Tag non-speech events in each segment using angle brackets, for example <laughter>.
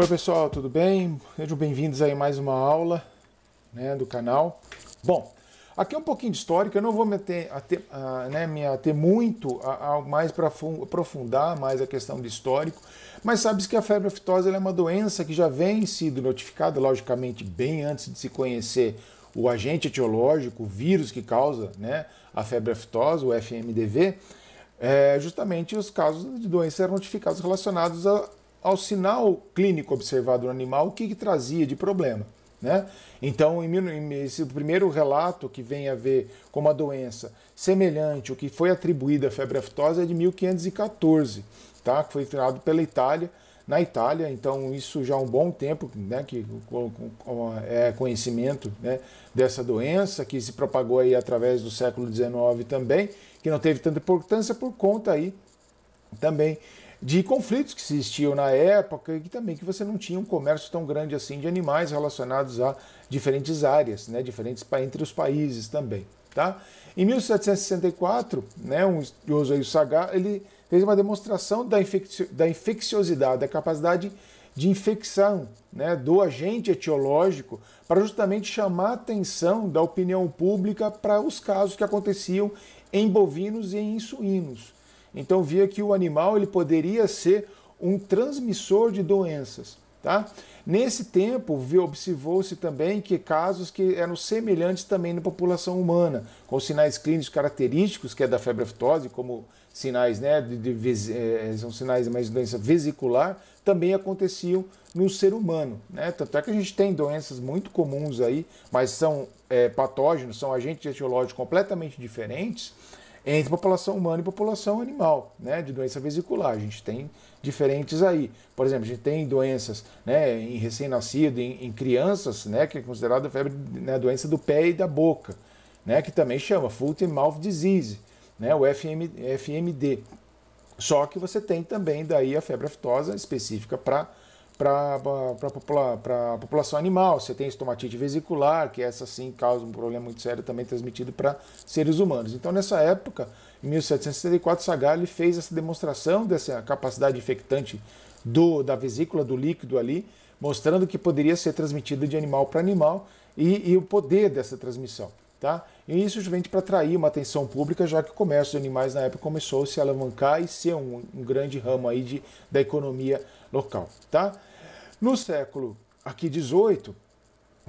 Oi pessoal, tudo bem? Sejam bem-vindos aí a mais uma aula né, do canal. Bom, aqui é um pouquinho de histórico. eu não vou me ater, ater, uh, né, me ater muito a, a mais para aprofundar mais a questão de histórico, mas sabes que a febre aftosa é uma doença que já vem sido notificada, logicamente, bem antes de se conhecer o agente etiológico, o vírus que causa né, a febre aftosa, o FMDV, é, justamente os casos de doença eram notificados relacionados a ao sinal clínico observado no animal o que, que trazia de problema. Né? Então, esse primeiro relato que vem a ver com uma doença semelhante, o que foi atribuída à febre aftosa, é de 1514, tá? que foi criado pela Itália, na Itália, então isso já há um bom tempo né, que é conhecimento né, dessa doença, que se propagou aí através do século XIX também, que não teve tanta importância por conta aí também de conflitos que existiam na época e que também que você não tinha um comércio tão grande assim de animais relacionados a diferentes áreas, né, diferentes entre os países também, tá? Em 1764, né, um estudioso aí, o Sagar, ele fez uma demonstração da, infeccio, da infecciosidade, da capacidade de infecção né, do agente etiológico para justamente chamar a atenção da opinião pública para os casos que aconteciam em bovinos e em suínos. Então via que o animal ele poderia ser um transmissor de doenças. Tá? Nesse tempo, observou-se também que casos que eram semelhantes também na população humana, com sinais clínicos característicos, que é da febre aftosa, como sinais, né, de, de, é, são sinais mais doença vesicular, também aconteciam no ser humano. Né? Tanto é que a gente tem doenças muito comuns aí, mas são é, patógenos, são agentes etiológicos completamente diferentes, entre população humana e população animal, né, de doença vesicular. A gente tem diferentes aí. Por exemplo, a gente tem doenças né, em recém-nascido, em, em, crianças, né, que é considerada febre, né, doença do pé e da boca, né, que também chama Foot and Mouth Disease, né, o FM, FMD. Só que você tem também daí a febre aftosa específica para para a população animal. Você tem estomatite vesicular, que essa sim causa um problema muito sério também transmitido para seres humanos. Então, nessa época, em 1774, Sagalli fez essa demonstração dessa capacidade infectante do, da vesícula, do líquido ali, mostrando que poderia ser transmitido de animal para animal e, e o poder dessa transmissão. Tá? E isso justamente para atrair uma atenção pública, já que o comércio de animais na época começou a se alavancar e ser um, um grande ramo aí de, da economia local, tá? No século aqui 18,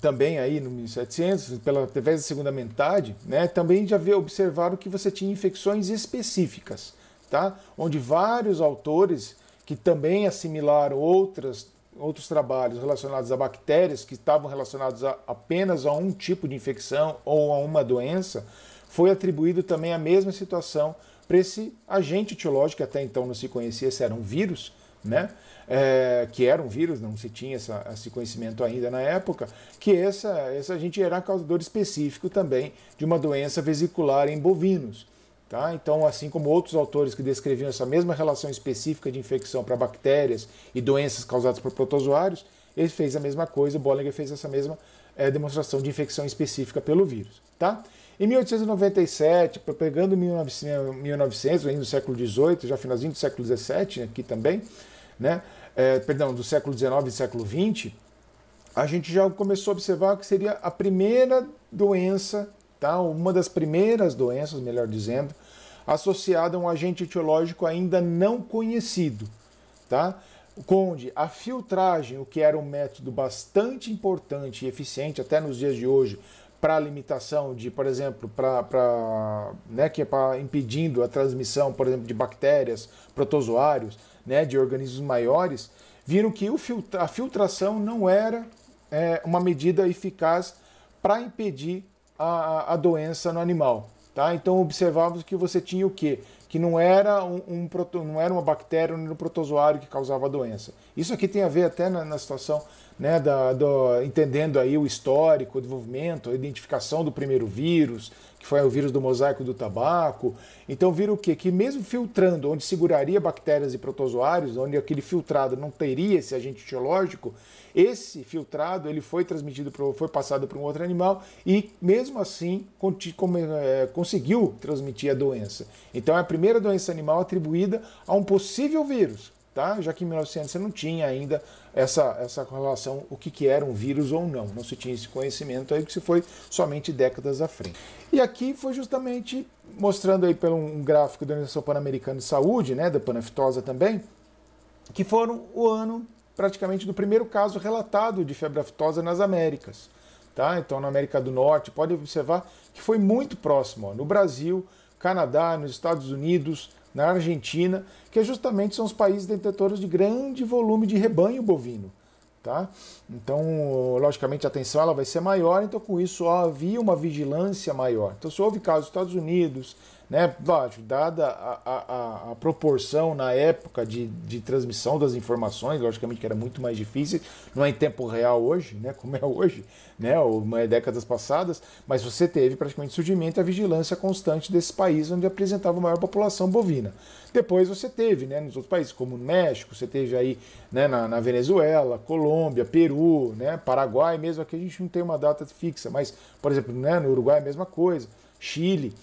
também aí no 1700, pela através da segunda metade, né, também já havia observado que você tinha infecções específicas, tá? Onde vários autores que também assimilaram outras outros trabalhos relacionados a bactérias que estavam relacionados a, apenas a um tipo de infecção ou a uma doença, foi atribuído também a mesma situação para esse agente etiológico, que até então não se conhecia se era um vírus, né? É, que era um vírus, não se tinha essa, esse conhecimento ainda na época, que essa, essa agente era causador específico também de uma doença vesicular em bovinos. Tá? Então, assim como outros autores que descreviam essa mesma relação específica de infecção para bactérias e doenças causadas por protozoários, ele fez a mesma coisa, Bollinger fez essa mesma é, demonstração de infecção específica pelo vírus. Tá? Em 1897, pegando 1900, ainda no século XVIII, já finalzinho do século XVII aqui também, né? É, perdão, do século XIX e século XX, a gente já começou a observar que seria a primeira doença tá? Uma das primeiras doenças, melhor dizendo, associada a um agente etiológico ainda não conhecido, tá? Conde, a filtragem, o que era um método bastante importante e eficiente até nos dias de hoje para limitação de, por exemplo, para né, que é para impedindo a transmissão, por exemplo, de bactérias, protozoários, né, de organismos maiores, viram que o filtra, a filtração não era é, uma medida eficaz para impedir a, a doença no animal. Tá? Então observávamos que você tinha o quê? Que não era, um, um proto, não era uma bactéria, não era um protozoário que causava a doença. Isso aqui tem a ver até na, na situação né, da, do, entendendo aí o histórico, o desenvolvimento, a identificação do primeiro vírus, que foi o vírus do mosaico do tabaco. Então viram o quê? Que mesmo filtrando, onde seguraria bactérias e protozoários, onde aquele filtrado não teria esse agente etiológico, esse filtrado ele foi transmitido, pro, foi passado para um outro animal e mesmo assim conti, é, conseguiu transmitir a doença. Então é a primeira doença animal atribuída a um possível vírus tá? já que em 1900 você não tinha ainda essa, essa correlação, o que, que era um vírus ou não. Não se tinha esse conhecimento aí, que se foi somente décadas à frente. E aqui foi justamente mostrando aí pelo um gráfico da Organização Pan-Americana de Saúde, né, da Panaftosa também, que foram o ano praticamente do primeiro caso relatado de febre aftosa nas Américas. Tá? Então, na América do Norte, pode observar que foi muito próximo. Ó, no Brasil, Canadá, nos Estados Unidos, na Argentina, que é justamente são os países detetores de grande volume de rebanho bovino. Tá? Então, logicamente, a atenção ela vai ser maior, então com isso ó, havia uma vigilância maior. Então, se houve casos nos Estados Unidos, né? Lógico, dada a, a, a, proporção na época de, de transmissão das informações, logicamente que era muito mais difícil, não é em tempo real hoje, né? Como é hoje, né? Ou é décadas passadas, mas você teve praticamente surgimento e a vigilância constante desse país onde apresentava a maior população bovina. Depois você teve, né? Nos outros países, como México, você teve aí né, na, na Venezuela, Colômbia, Peru, né? Paraguai, mesmo aqui a gente não tem uma data fixa, mas, por exemplo, né, no Uruguai é a mesma coisa, Chile,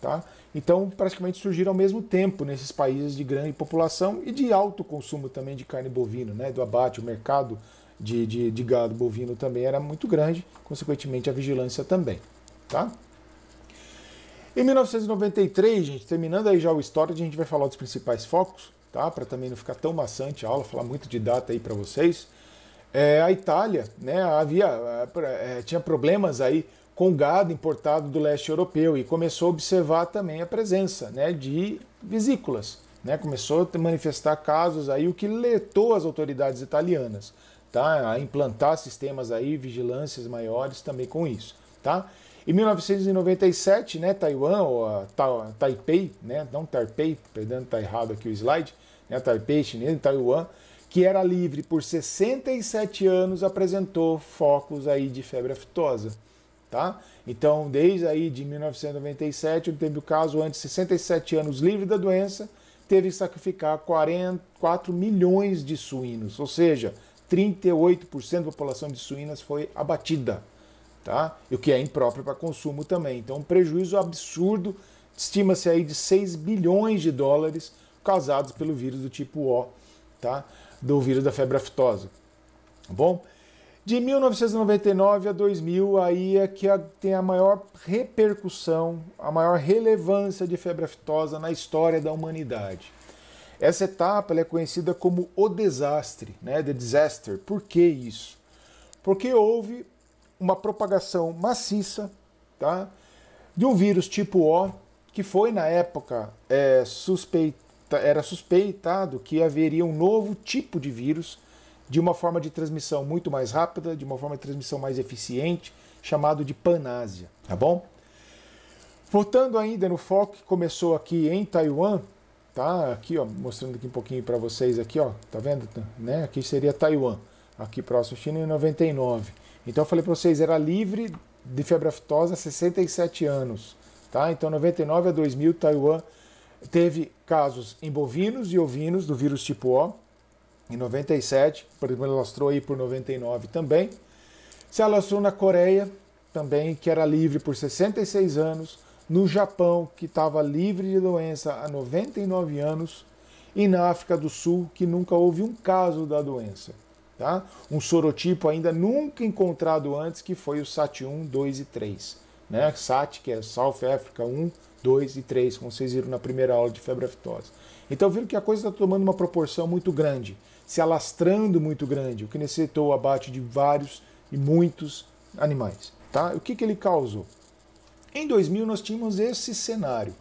tá? Então, praticamente surgiram ao mesmo tempo nesses países de grande população e de alto consumo também de carne bovina, né, do abate, o mercado de, de, de gado bovino também era muito grande, consequentemente a vigilância também, tá? Em 1993, gente, terminando aí já o histórico, a gente vai falar dos principais focos, tá? Para também não ficar tão maçante a aula, falar muito de data aí para vocês. É, a Itália, né, havia é, é tinha problemas aí com gado importado do leste europeu e começou a observar também a presença né, de vesículas. Né? Começou a manifestar casos aí, o que letou as autoridades italianas tá? a implantar sistemas aí, vigilâncias maiores também com isso. Tá? Em 1997, né, Taiwan, ou Ta Taipei, né, não Taipei, perdão, está errado aqui o slide, né, Taipei chinês Taiwan, que era livre por 67 anos, apresentou focos aí de febre aftosa. Tá? Então, desde aí de 1997, teve o caso antes de 67 anos livre da doença, teve que sacrificar 44 milhões de suínos, ou seja, 38% da população de suínas foi abatida, tá? o que é impróprio para consumo também. Então, um prejuízo absurdo, estima-se aí de 6 bilhões de dólares causados pelo vírus do tipo O, tá? do vírus da febre aftosa. Tá bom? De 1999 a 2000, aí é que tem a maior repercussão, a maior relevância de febre aftosa na história da humanidade. Essa etapa é conhecida como o desastre, né? The disaster. Por que isso? Porque houve uma propagação maciça tá? de um vírus tipo O, que foi na época é, suspeita, era suspeitado que haveria um novo tipo de vírus de uma forma de transmissão muito mais rápida, de uma forma de transmissão mais eficiente, chamado de panásia, tá bom? Voltando ainda no foco que começou aqui em Taiwan, tá? Aqui, ó, mostrando aqui um pouquinho para vocês aqui, ó, tá vendo, tá, né? Aqui seria Taiwan, aqui próximo China em 99. Então eu falei para vocês, era livre de febre aftosa há 67 anos, tá? Então 99 a 2000 Taiwan teve casos em bovinos e ovinos do vírus tipo O, em 97, por exemplo, alastrou aí por 99 também. Se alastrou na Coreia também, que era livre por 66 anos, no Japão, que estava livre de doença há 99 anos, e na África do Sul, que nunca houve um caso da doença. Tá? Um sorotipo ainda nunca encontrado antes, que foi o SAT1, 2 e 3. Né? SAT, que é South Africa 1, 2 e 3, como vocês viram na primeira aula de febre aftosa. Então viram que a coisa está tomando uma proporção muito grande se alastrando muito grande, o que necessitou o abate de vários e muitos animais. Tá? O que, que ele causou? Em 2000 nós tínhamos esse cenário.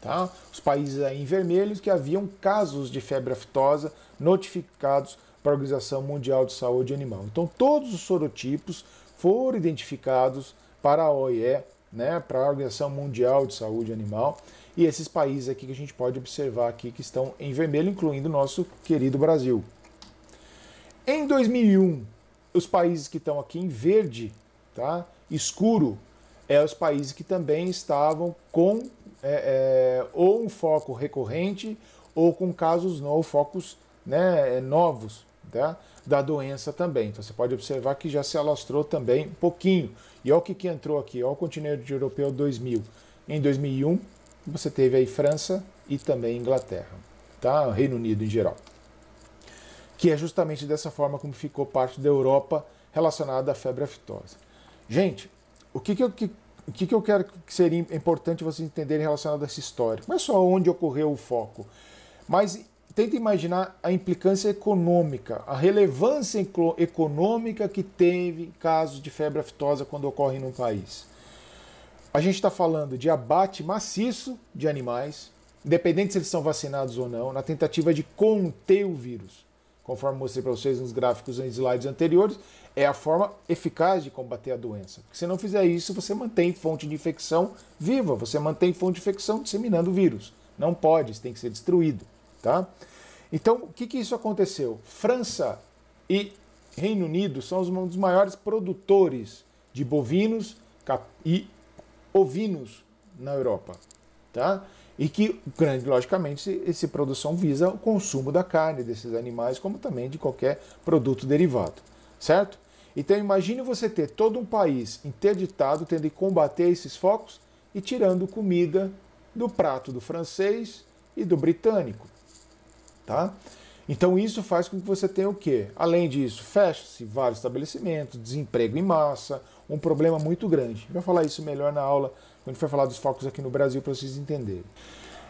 Tá? Os países aí em vermelhos que haviam casos de febre aftosa notificados para a Organização Mundial de Saúde Animal. Então todos os sorotipos foram identificados para a OIE, né, para a Organização Mundial de Saúde Animal, e esses países aqui que a gente pode observar aqui que estão em vermelho, incluindo o nosso querido Brasil. Em 2001, os países que estão aqui em verde, tá? escuro, é os países que também estavam com é, é, ou um foco recorrente ou com casos novos, focos né, é, novos tá? da doença também. Então você pode observar que já se alastrou também um pouquinho. E olha o que, que entrou aqui, olha o continente europeu 2000. Em 2001, você teve aí França e também Inglaterra, tá? Reino Unido em geral que é justamente dessa forma como ficou parte da Europa relacionada à febre aftosa. Gente, o que, que, eu, que, o que, que eu quero que seria importante vocês entenderem relacionado a essa história? Não é só onde ocorreu o foco, mas tenta imaginar a implicância econômica, a relevância econômica que teve casos de febre aftosa quando ocorrem num país. A gente está falando de abate maciço de animais, independente se eles são vacinados ou não, na tentativa de conter o vírus conforme mostrei para vocês nos gráficos e slides anteriores, é a forma eficaz de combater a doença. Porque se não fizer isso, você mantém fonte de infecção viva, você mantém fonte de infecção disseminando o vírus. Não pode, isso tem que ser destruído, tá? Então, o que, que isso aconteceu? França e Reino Unido são um dos maiores produtores de bovinos e ovinos na Europa, tá? e que, grande, logicamente, essa produção visa o consumo da carne desses animais, como também de qualquer produto derivado, certo? Então imagine você ter todo um país interditado tendo que combater esses focos e tirando comida do prato do francês e do britânico, tá? Então isso faz com que você tenha o quê? Além disso, fecha-se vários estabelecimentos, desemprego em massa, um problema muito grande. Eu vou falar isso melhor na aula quando a gente falar dos focos aqui no Brasil, para vocês entenderem.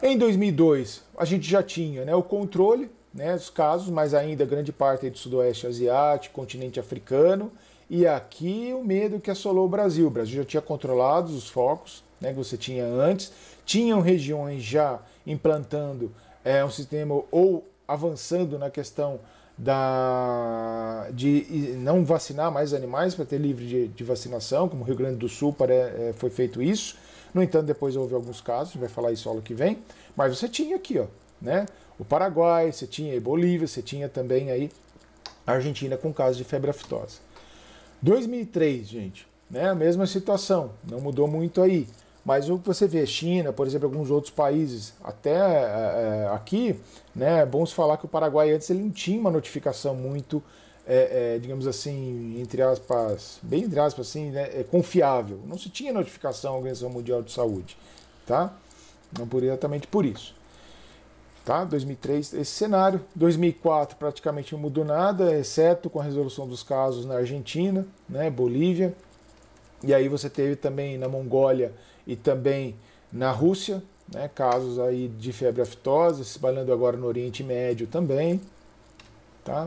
Em 2002, a gente já tinha né, o controle né, dos casos, mas ainda grande parte do Sudoeste Asiático, continente africano, e aqui o medo que assolou o Brasil. O Brasil já tinha controlado os focos né, que você tinha antes, tinham regiões já implantando é, um sistema ou avançando na questão da, de não vacinar mais animais para ter livre de, de, vacinação, como o Rio Grande do Sul para, é, foi feito isso. No entanto, depois houve alguns casos, a gente vai falar isso aula que vem, mas você tinha aqui, ó, né? O Paraguai, você tinha Bolívia, você tinha também aí a Argentina com casos de febre aftosa. 2003, gente, né? A mesma situação, não mudou muito aí. Mas o que você vê, China, por exemplo, alguns outros países, até é, é, aqui, né, é bom se falar que o Paraguai antes ele não tinha uma notificação muito, é, é, digamos assim, entre aspas, bem entre aspas, assim, né, é, confiável. Não se tinha notificação da Organização Mundial de Saúde, tá? Não por exatamente por isso. Tá? 2003, esse cenário. 2004 praticamente não mudou nada, exceto com a resolução dos casos na Argentina, né, Bolívia. E aí você teve também na Mongólia e também na Rússia, né, casos aí de febre aftosa, se espalhando agora no Oriente Médio também. Tá?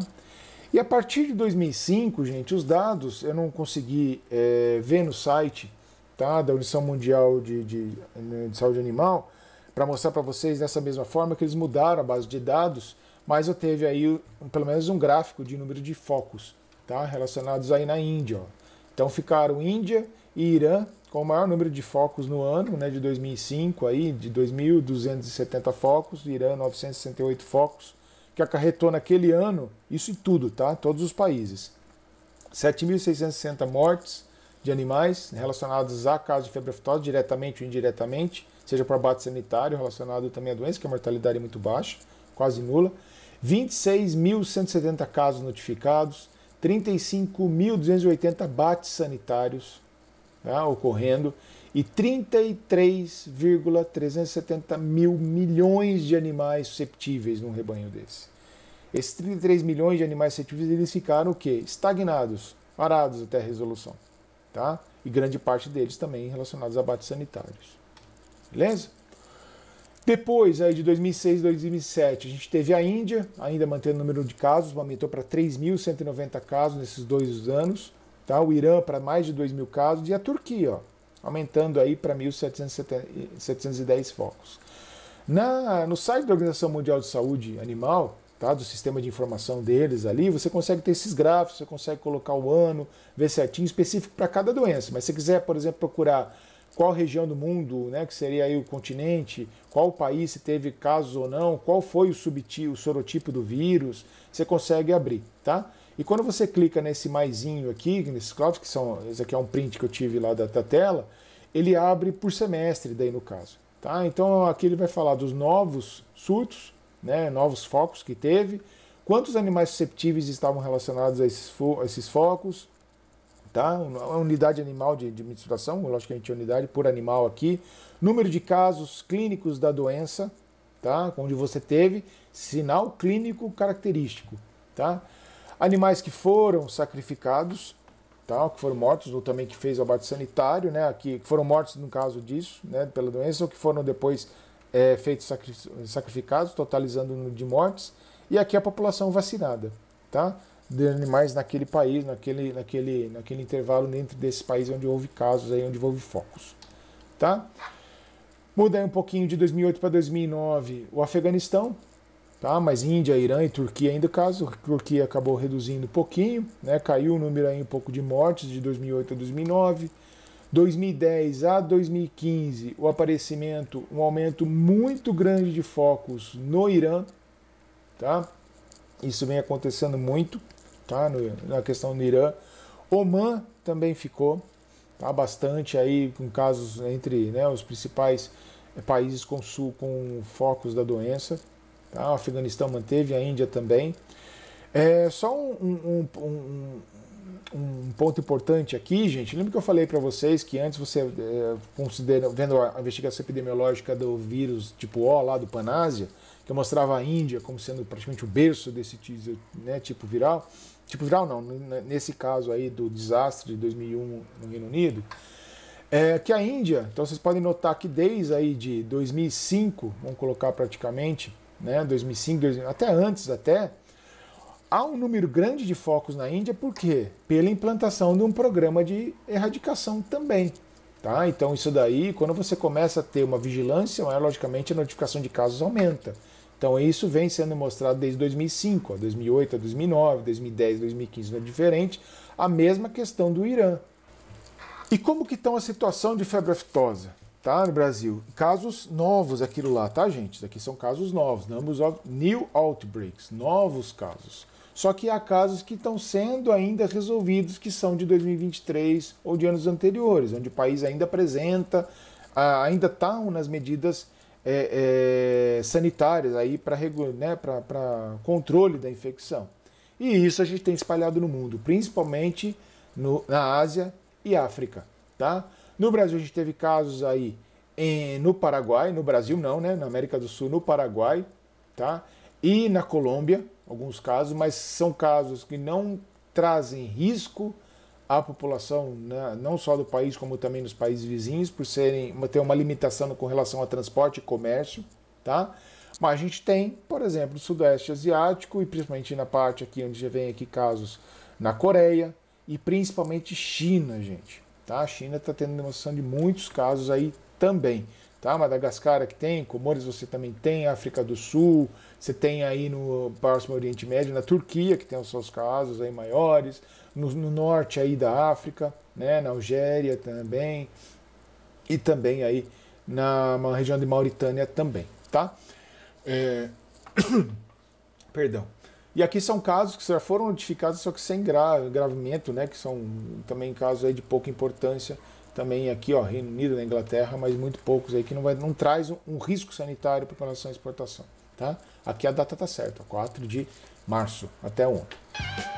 E a partir de 2005, gente, os dados eu não consegui é, ver no site tá, da União Mundial de, de, de Saúde Animal para mostrar para vocês dessa mesma forma que eles mudaram a base de dados, mas eu teve aí pelo menos um gráfico de número de focos tá, relacionados aí na Índia. Ó. Então ficaram Índia e Irã com o maior número de focos no ano, né, de 2005 aí, de 2.270 focos, Irã 968 focos, que acarretou naquele ano, isso e tudo, tá? Todos os países. 7.660 mortes de animais relacionadas a casos de febre aftosa, diretamente ou indiretamente, seja por abate sanitário relacionado também à doença, que a mortalidade é muito baixa, quase nula. 26.170 casos notificados, 35.280 abates sanitários, Tá? ocorrendo e 33,370 mil milhões de animais susceptíveis num rebanho desse. Esses 33 milhões de animais susceptíveis eles ficaram o quê? Estagnados, parados até a resolução, tá? E grande parte deles também relacionados a abates sanitários. Beleza? Depois aí de 2006 2007, a gente teve a Índia, ainda mantendo o número de casos, aumentou para 3.190 casos nesses dois anos. Tá? O Irã para mais de 2 mil casos e a Turquia, ó, aumentando aí para 1.710 focos. Na, no site da Organização Mundial de Saúde Animal, tá, do sistema de informação deles ali, você consegue ter esses gráficos, você consegue colocar o ano, ver certinho, específico para cada doença. Mas se quiser, por exemplo, procurar qual região do mundo, né, que seria aí o continente, qual país se teve casos ou não, qual foi o subtipo, o sorotipo do vírus, você consegue abrir, tá? E quando você clica nesse maisinho aqui, nesse cloud, que são, esse aqui é um print que eu tive lá da, da tela, ele abre por semestre daí no caso. Tá? Então aqui ele vai falar dos novos surtos, né, novos focos que teve, quantos animais susceptíveis estavam relacionados a esses, fo a esses focos, tá? a unidade animal de, de misturação, logicamente unidade por animal aqui, número de casos clínicos da doença, tá? onde você teve sinal clínico característico. Tá? Animais que foram sacrificados, tal, tá? que foram mortos, ou também que fez o abate sanitário, né? que foram mortos no caso disso, né? pela doença, ou que foram depois é, feitos sacrificados, totalizando de mortes. E aqui a população vacinada, tá? de animais naquele país, naquele, naquele, naquele intervalo dentro desse país onde houve casos, aí, onde houve focos. Tá? Mudei um pouquinho de 2008 para 2009 o Afeganistão, Tá? Mas Índia, Irã e Turquia ainda caso, a Turquia acabou reduzindo um pouquinho, né? caiu o número aí um pouco de mortes de 2008 a 2009. 2010 a 2015, o aparecimento, um aumento muito grande de focos no Irã, tá? Isso vem acontecendo muito, tá? No, na questão do Irã. Oman também ficou, tá? Bastante aí com casos entre né, os principais eh, países com, sul, com focos da doença. Tá? O Afeganistão manteve, a Índia também. É, só um, um, um, um, ponto importante aqui, gente. Lembra que eu falei para vocês que antes você é, considera, vendo a investigação epidemiológica do vírus tipo O lá do Panásia, que eu mostrava a Índia como sendo praticamente o berço desse né, tipo viral. Tipo viral não, nesse caso aí do desastre de 2001 no Reino Unido. É, que a Índia, então vocês podem notar que desde aí de 2005, vamos colocar praticamente, né, 2005, 2000, até antes até, há um número grande de focos na Índia, por quê? Pela implantação de um programa de erradicação também. Tá? Então, isso daí, quando você começa a ter uma vigilância, logicamente a notificação de casos aumenta. Então, isso vem sendo mostrado desde 2005, 2008, 2009, 2010, 2015 não é diferente. A mesma questão do Irã. E como que está a situação de febre aftosa? tá? No Brasil. Casos novos aquilo lá, tá, gente? Isso aqui são casos novos, numbers of new outbreaks, novos casos. Só que há casos que estão sendo ainda resolvidos, que são de 2023 ou de anos anteriores, onde o país ainda apresenta, ainda estão tá nas medidas é, é, sanitárias aí para né, controle da infecção. E isso a gente tem espalhado no mundo, principalmente no, na Ásia e África, tá? No Brasil, a gente teve casos aí em, eh, no Paraguai, no Brasil não, né? Na América do Sul, no Paraguai, tá? E na Colômbia, alguns casos, mas são casos que não trazem risco à população, né? não só do país, como também nos países vizinhos, por serem ter uma limitação com relação a transporte e comércio, tá? Mas a gente tem, por exemplo, no Sudeste Asiático e principalmente na parte aqui onde já vem aqui casos na Coreia e principalmente China, gente. Tá? A China está tendo demonstração de muitos casos aí também. Tá? Madagascar é que tem, Comores você também tem, África do Sul, você tem aí no Próximo Oriente Médio, na Turquia, que tem os seus casos aí maiores, no, no norte aí da África, né? na Algéria também, e também aí na, região de Mauritânia também, tá? É... <coughs> Perdão. E aqui são casos que já foram notificados, só que sem gra gravamento, né? Que são também casos aí de pouca importância. Também aqui, ó, Reino Unido, na Inglaterra, mas muito poucos aí que não, vai, não traz um, um risco sanitário para relação à exportação, tá? Aqui a data tá certa, 4 de março, até ontem.